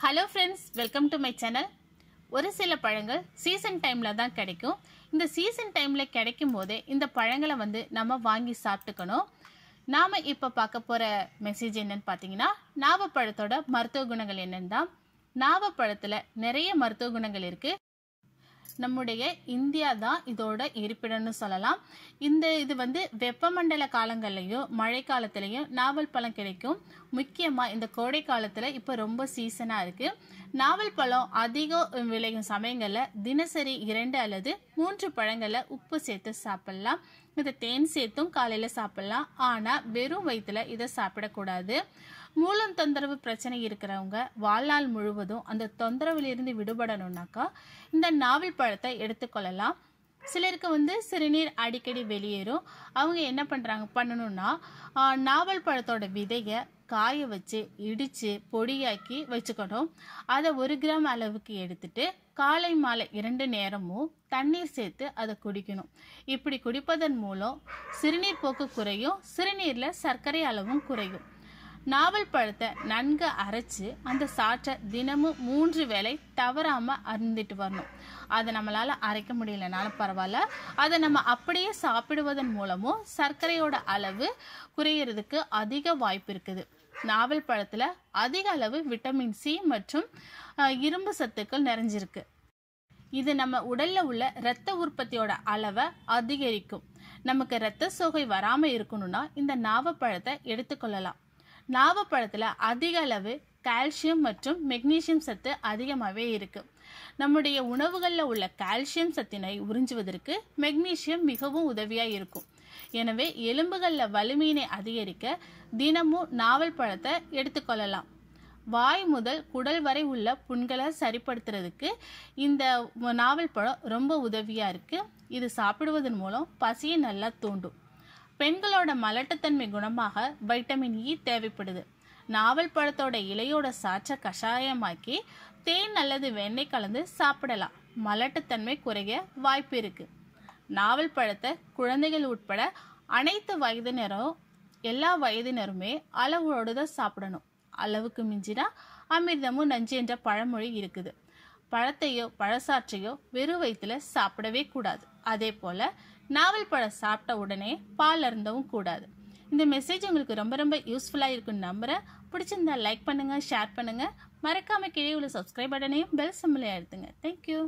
hello friends welcome to my channel ஒரு சில பழங்கள் சீசன் டைமில் தான் கிடைக்கும் இந்த சீசன் டைமில் கிடைக்கும் போதே இந்த பழங்களை வந்து நம்ம வாங்கி சாப்பிட்டுக்கணும் நாம் இப்போ பார்க்க போகிற மெசேஜ் என்னன்னு பார்த்தீங்கன்னா நாவப்பழத்தோட மருத்துவ குணங்கள் என்னன்னு தான் நாவப்பழத்தில் நிறைய மருத்துவ குணங்கள் இருக்குது நம்முடைய இந்தியா தான் இதோட இருப்பிடம்னு சொல்லலாம் இந்த இது வந்து வெப்பமண்டல காலங்கள்லையும் மழை காலத்திலையும் நாவல் பழம் கிடைக்கும் முக்கியமாக இந்த கோடை காலத்தில் இப்போ ரொம்ப சீசனாக இருக்குது நாவல் பழம் அதிகம் விளையும் சமயங்களில் தினசரி இரண்டு அல்லது மூன்று பழங்களை உப்பு சேர்த்து சாப்பிடலாம் இதை தேன் சேர்த்தும் காலையில் சாப்பிடலாம் ஆனால் வெறும் வயிற்றுல இதை சாப்பிடக்கூடாது மூலம் தொந்தரவு பிரச்சனை இருக்கிறவங்க வாழ்நாள் முழுவதும் அந்த தொந்தரவிலிருந்து விடுபடணும்னாக்கா இந்த நாவல் பழத்தை எடுத்துக்கொள்ளலாம் சிலருக்கு வந்து சிறுநீர் அடிக்கடி வெளியேறும் அவங்க என்ன பண்ணுறாங்க பண்ணணும்னா நாவல் பழத்தோட விதையை காய வச்சு இடித்து பொடியாக்கி வச்சுக்கணும் அதை ஒரு கிராம் அளவுக்கு எடுத்துட்டு காலை மாலை இரண்டு நேரமும் தண்ணீர் சேர்த்து அதை குடிக்கணும் இப்படி குடிப்பதன் மூலம் சிறுநீர் போக்கு குறையும் சிறுநீரில் சர்க்கரை அளவும் குறையும் நாவல் பழத்தை நன்கு அரைச்சு அந்த சாற்றை தினமும் மூன்று வேலை தவறாமல் அருந்திட்டு வரணும் அதை நம்மளால் அரைக்க முடியலனாலும் பரவாயில்ல அதை நம்ம அப்படியே சாப்பிடுவதன் மூலமும் சர்க்கரையோட அளவு குறையிறதுக்கு அதிக வாய்ப்பு இருக்குது நாவல் பழத்தில் அதிக அளவு விட்டமின் சி மற்றும் இரும்பு சத்துக்கள் நிறைஞ்சிருக்கு இது நம்ம உடல்ல உள்ள இரத்த உற்பத்தியோட அளவை அதிகரிக்கும் நமக்கு இரத்த சோகை வராமல் இருக்கணும்னா இந்த நாவப்பழத்தை எடுத்துக்கொள்ளலாம் நாவப்பழத்தில் அதிக அளவு கால்சியம் மற்றும் மெக்னீசியம் சத்து அதிகமாகவே இருக்குது நம்முடைய உணவுகளில் உள்ள கால்சியம் சத்தினை உறிஞ்சுவதற்கு மெக்னீசியம் மிகவும் உதவியாக இருக்கும் எனவே எலும்புகளில் வலிமையினை அதிகரிக்க தினமும் நாவல் பழத்தை எடுத்துக்கொள்ளலாம் வாய் முதல் குடல் வரை உள்ள புண்களை சரிப்படுத்துறதுக்கு இந்த நாவல் பழம் ரொம்ப உதவியாக இருக்குது இது சாப்பிடுவதன் மூலம் பசியை நல்லா தூண்டும் பெண்களோட மலட்டுத்தன்மை குணமாக வைட்டமின் இ e தேவைப்படுது நாவல் பழத்தோட இலையோட சாச்ச கஷாயமாக்கி தேன் அல்லது வெண்ணெய் கலந்து சாப்பிடலாம் மலட்டுத்தன்மை குறைய வாய்ப்பு இருக்குது நாவல் பழத்தை குழந்தைகள் உட்பட அனைத்து வயதினரும் எல்லா வயதினருமே அளவோடு தான் சாப்பிடணும் அளவுக்கு மிஞ்சினா அமிர்தமும் நஞ்சு என்ற பழமொழி இருக்குது பழத்தையோ பழசாற்றையோ வெறும் வயிற்றுல சாப்பிடவே கூடாது அதே போல் நாவல் பழம் சாப்பிட்ட உடனே பால் அருந்தவும் கூடாது இந்த மெசேஜ் உங்களுக்கு ரொம்ப ரொம்ப யூஸ்ஃபுல்லாக இருக்குன்னு நம்புகிறேன் பிடிச்சிருந்தா லைக் பண்ணுங்கள் ஷேர் பண்ணுங்கள் மறக்காமல் கீழே உள்ள சப்ஸ்கிரைப் பட்டனையும் பெல் சிம்மில் எழுத்துங்க தேங்க்யூ